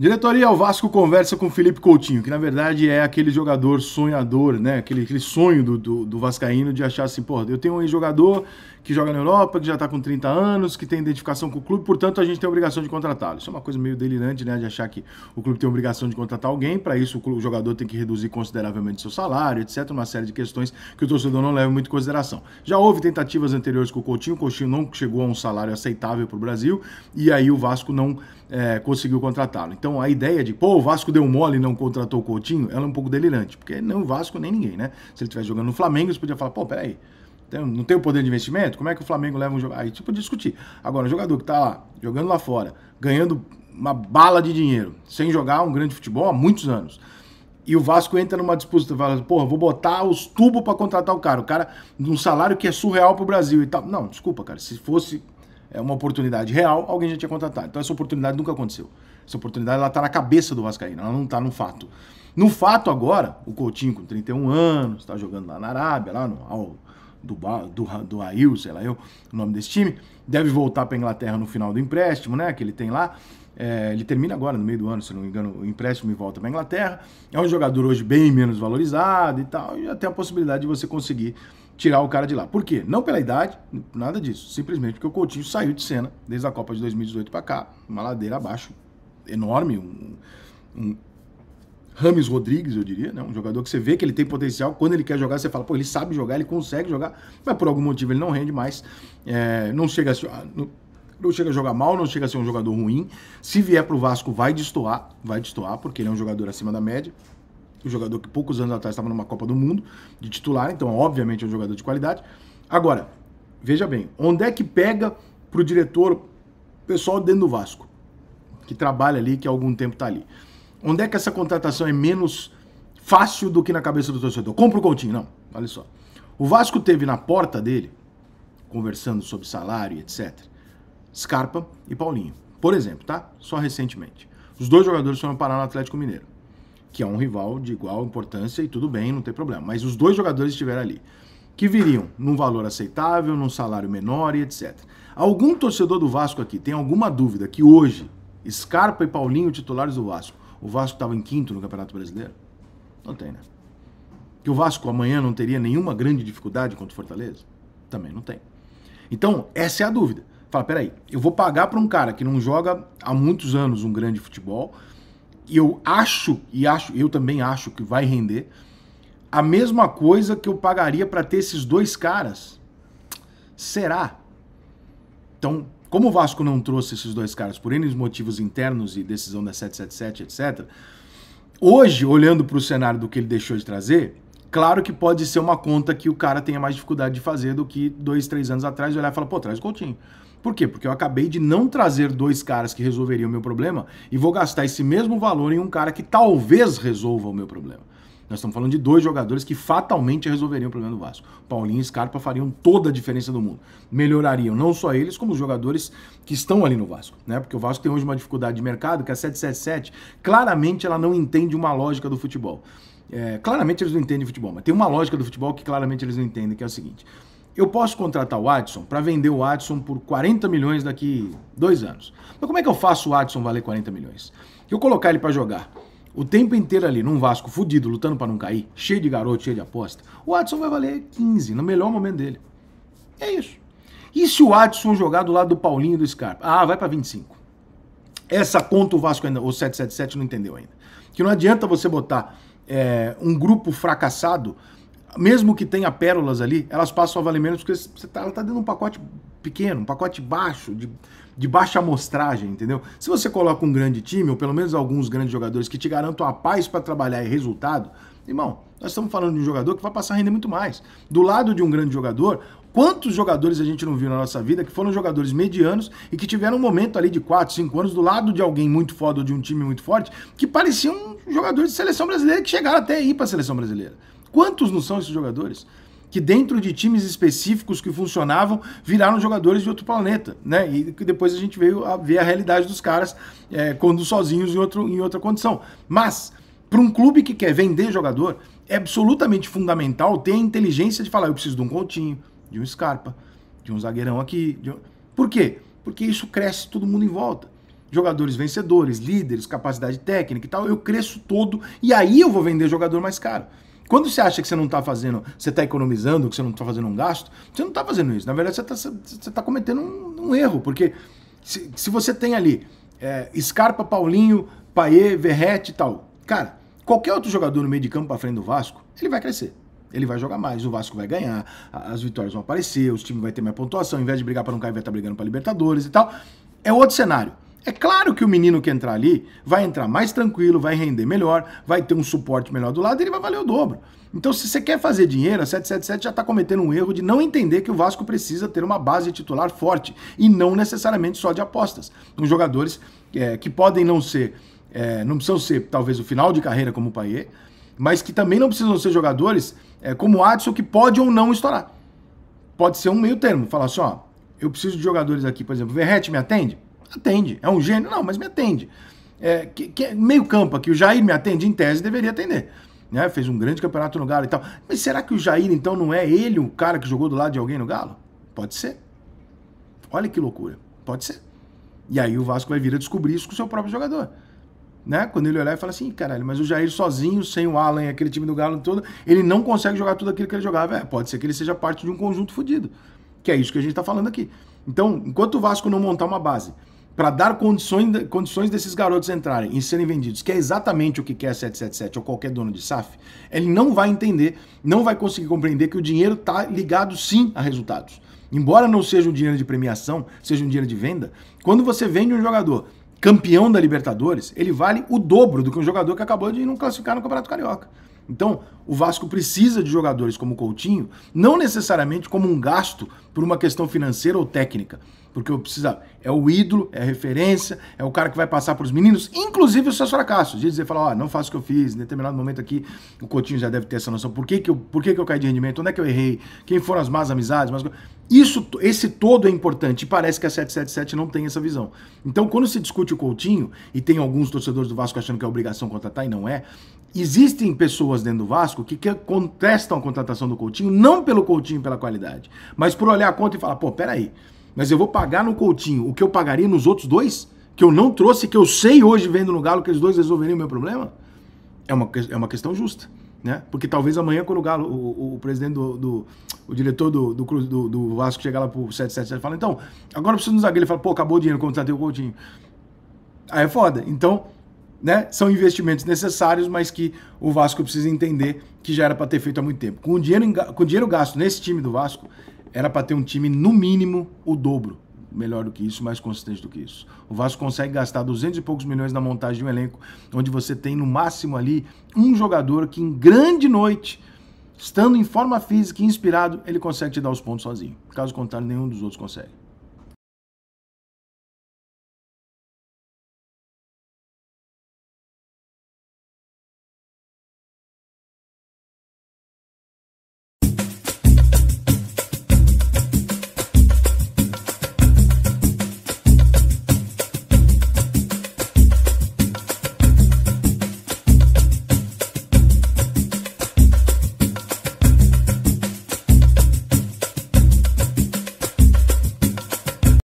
Diretoria, o Vasco conversa com Felipe Coutinho, que na verdade é aquele jogador sonhador, né? Aquele, aquele sonho do, do, do Vascaíno de achar assim, pô, eu tenho um jogador que joga na Europa, que já tá com 30 anos, que tem identificação com o clube, portanto a gente tem a obrigação de contratá-lo. Isso é uma coisa meio delirante, né? De achar que o clube tem a obrigação de contratar alguém, para isso o, clube, o, jogador tem que reduzir consideravelmente seu salário, etc. Uma série de questões que o torcedor não leva muito em consideração. Já houve tentativas anteriores com o Coutinho, o Coutinho não chegou a um salário aceitável para o Brasil, e aí o Vasco não é, conseguiu contratá-lo. Então, então a ideia de, pô, o Vasco deu mole e não contratou o Coutinho, ela é um pouco delirante, porque não o Vasco nem ninguém, né? Se ele estivesse jogando no Flamengo, você podia falar, pô, peraí, não tem o poder de investimento? Como é que o Flamengo leva um jogador? Aí tipo discutir. Agora, o jogador que tá lá, jogando lá fora, ganhando uma bala de dinheiro, sem jogar um grande futebol há muitos anos. E o Vasco entra numa disputa, fala, porra, vou botar os tubos para contratar o cara. O cara, num salário que é surreal pro Brasil e tal. Não, desculpa, cara, se fosse é uma oportunidade real, alguém já tinha contratado. Então essa oportunidade nunca aconteceu. Essa oportunidade ela tá na cabeça do Vascaíno, ela não tá no fato. No fato agora, o Coutinho com 31 anos, está jogando lá na Arábia, lá no Al do, do, do Ail, sei lá eu, o nome desse time, deve voltar para Inglaterra no final do empréstimo, né, que ele tem lá. É, ele termina agora, no meio do ano, se não me engano, o empréstimo e volta para Inglaterra. É um jogador hoje bem menos valorizado e tal, e até a possibilidade de você conseguir tirar o cara de lá. Por quê? Não pela idade, nada disso. Simplesmente porque o Coutinho saiu de cena desde a Copa de 2018 para cá. Uma ladeira abaixo enorme, um, um Rames Rodrigues, eu diria, né? Um jogador que você vê que ele tem potencial, quando ele quer jogar, você fala, pô, ele sabe jogar, ele consegue jogar, mas por algum motivo ele não rende mais, é, não chega a ser, ah, não, não, chega a jogar mal, não chega a ser um jogador ruim. Se vier pro Vasco, vai destoar, vai destoar, porque ele é um jogador acima da média o jogador que poucos anos atrás estava numa Copa do Mundo de titular, então obviamente é um jogador de qualidade. Agora, veja bem, onde é que pega para o diretor, pessoal dentro do Vasco, que trabalha ali, que há algum tempo está ali? Onde é que essa contratação é menos fácil do que na cabeça do torcedor? Compra o Coutinho, não. Olha só. O Vasco teve na porta dele, conversando sobre salário e etc., Scarpa e Paulinho. Por exemplo, tá? Só recentemente. Os dois jogadores foram parar no Atlético Mineiro que é um rival de igual importância e tudo bem, não tem problema. Mas os dois jogadores estiveram ali, que viriam num valor aceitável, num salário menor e etc. Algum torcedor do Vasco aqui tem alguma dúvida que hoje, Scarpa e Paulinho, titulares do Vasco, o Vasco estava em quinto no Campeonato Brasileiro? Não tem, né? Que o Vasco amanhã não teria nenhuma grande dificuldade contra o Fortaleza? Também não tem. Então, essa é a dúvida. Fala, peraí, eu vou pagar para um cara que não joga há muitos anos um grande futebol, eu acho e acho, eu também acho que vai render a mesma coisa que eu pagaria para ter esses dois caras. Será? Então, como o Vasco não trouxe esses dois caras por N motivos internos e decisão da 777, etc., hoje, olhando para o cenário do que ele deixou de trazer, claro que pode ser uma conta que o cara tenha mais dificuldade de fazer do que dois, três anos atrás, olhar e falar, pô, traz o Coutinho. Por quê? Porque eu acabei de não trazer dois caras que resolveriam o meu problema e vou gastar esse mesmo valor em um cara que talvez resolva o meu problema. Nós estamos falando de dois jogadores que fatalmente resolveriam o problema do Vasco. Paulinho e Scarpa fariam toda a diferença do mundo. Melhorariam não só eles, como os jogadores que estão ali no Vasco. Né? Porque o Vasco tem hoje uma dificuldade de mercado que é a 777 claramente ela não entende uma lógica do futebol. É, claramente eles não entendem futebol, mas tem uma lógica do futebol que claramente eles não entendem, que é o seguinte. Eu posso contratar o Adson para vender o Adson por 40 milhões daqui dois anos. Mas como é que eu faço o Adson valer 40 milhões? Eu colocar ele para jogar o tempo inteiro ali num Vasco fudido, lutando para não cair, cheio de garoto, cheio de aposta, o Adson vai valer 15 no melhor momento dele. É isso. E se o Adson jogar do lado do Paulinho e do Scarpa? Ah, vai para 25. Essa conta o Vasco ainda, ou 777 não entendeu ainda. Que não adianta você botar é, um grupo fracassado mesmo que tenha pérolas ali, elas passam a valer menos porque você tá, ela está dando um pacote pequeno, um pacote baixo, de, de baixa amostragem, entendeu? Se você coloca um grande time, ou pelo menos alguns grandes jogadores que te garantam a paz para trabalhar e resultado, irmão, nós estamos falando de um jogador que vai passar a render muito mais. Do lado de um grande jogador, quantos jogadores a gente não viu na nossa vida que foram jogadores medianos e que tiveram um momento ali de 4, 5 anos do lado de alguém muito foda ou de um time muito forte, que pareciam jogadores de seleção brasileira que chegaram até aí para a seleção brasileira. Quantos não são esses jogadores? Que dentro de times específicos que funcionavam, viraram jogadores de outro planeta, né? E depois a gente veio a ver a realidade dos caras é, quando sozinhos em, outro, em outra condição. Mas, para um clube que quer vender jogador, é absolutamente fundamental ter a inteligência de falar: eu preciso de um continho, de um Scarpa, de um zagueirão aqui. Um... Por quê? Porque isso cresce todo mundo em volta jogadores vencedores, líderes, capacidade técnica e tal, eu cresço todo e aí eu vou vender jogador mais caro. Quando você acha que você não está fazendo, você está economizando, que você não está fazendo um gasto, você não está fazendo isso. Na verdade, você está tá cometendo um, um, erro, porque se, se você tem ali é, Scarpa, Paulinho, Paê, Verrete e tal, cara, qualquer outro jogador no meio de campo para frente do Vasco, ele vai crescer ele vai jogar mais, o Vasco vai ganhar, as vitórias vão aparecer, os times vai ter mais pontuação, ao invés de brigar para não cair, vai estar tá brigando para Libertadores e tal. É outro cenário. É claro que o menino que entrar ali vai entrar mais tranquilo, vai render melhor, vai ter um suporte melhor do lado, e ele vai valer o dobro. Então, se você quer fazer dinheiro, a 777 já está cometendo um erro de não entender que o Vasco precisa ter uma base titular forte e não necessariamente só de apostas. Com jogadores é, que podem não ser, é, não precisam ser talvez o final de carreira como o Paier, mas que também não precisam ser jogadores é, como o Adson, que pode ou não estourar. Pode ser um meio termo, falar assim, ó, eu preciso de jogadores aqui, por exemplo, o Verrete me atende? atende. É um gênio? Não, mas me atende. É, que, que, é meio campo aqui, o Jair me atende, em tese deveria atender. Né? Fez um grande campeonato no Galo e tal. Mas será que o Jair, então, não é ele o cara que jogou do lado de alguém no Galo? Pode ser. Olha que loucura. Pode ser. E aí o Vasco vai vir a descobrir isso com o seu próprio jogador. Né? Quando ele olhar e falar assim, caralho, mas o Jair sozinho, sem o Alan aquele time do Galo todo, ele não consegue jogar tudo aquilo que ele jogava. É, pode ser que ele seja parte de um conjunto fodido. Que é isso que a gente está falando aqui. Então, enquanto o Vasco não montar uma base para dar condições, condições desses garotos entrarem e serem vendidos, que é exatamente o que quer 777 ou qualquer dono de SAF, ele não vai entender, não vai conseguir compreender que o dinheiro está ligado sim a resultados. Embora não seja um dinheiro de premiação, seja um dinheiro de venda, quando você vende um jogador campeão da Libertadores, ele vale o dobro do que um jogador que acabou de não classificar no Campeonato Carioca. Então, o Vasco precisa de jogadores como Coutinho, não necessariamente como um gasto por uma questão financeira ou técnica, porque eu precisava. É o ídolo, é a referência, é o cara que vai passar para os meninos, inclusive os seus fracassos. De dizer, falar, ó, oh, não faço o que eu fiz, em determinado momento aqui, o Coutinho já deve ter essa noção. Por que, que, eu, por que, que eu caí de rendimento? Onde é que eu errei? Quem foram as más amizades? Mas... Isso, esse todo é importante e parece que a 777 não tem essa visão. Então, quando se discute o Coutinho, e tem alguns torcedores do Vasco achando que é obrigação contratar e não é, existem pessoas dentro do Vasco que, contestam a contratação do Coutinho, não pelo Coutinho pela qualidade, mas por olhar a conta e falar, pô, peraí, aí mas eu vou pagar no Coutinho o que eu pagaria nos outros dois, que eu não trouxe, que eu sei hoje vendo no Galo que os dois resolveriam o meu problema, é uma, é uma questão justa. Né? Porque talvez amanhã, quando o Galo, o, o presidente do, do, o diretor do, do, do Vasco chegar lá pro 777 e fala, então, agora eu preciso nos zagueiro. Ele fala, pô, acabou o dinheiro, contratei o Coutinho. Aí é foda. Então, né? São investimentos necessários, mas que o Vasco precisa entender que já era para ter feito há muito tempo. Com o dinheiro, com o dinheiro gasto nesse time do Vasco, era para ter um time, no mínimo, o dobro. Melhor do que isso, mais consistente do que isso. O Vasco consegue gastar 200 e poucos milhões na montagem de um elenco, onde você tem no máximo ali um jogador que, em grande noite, estando em forma física e inspirado, ele consegue te dar os pontos sozinho. Caso contrário, nenhum dos outros consegue.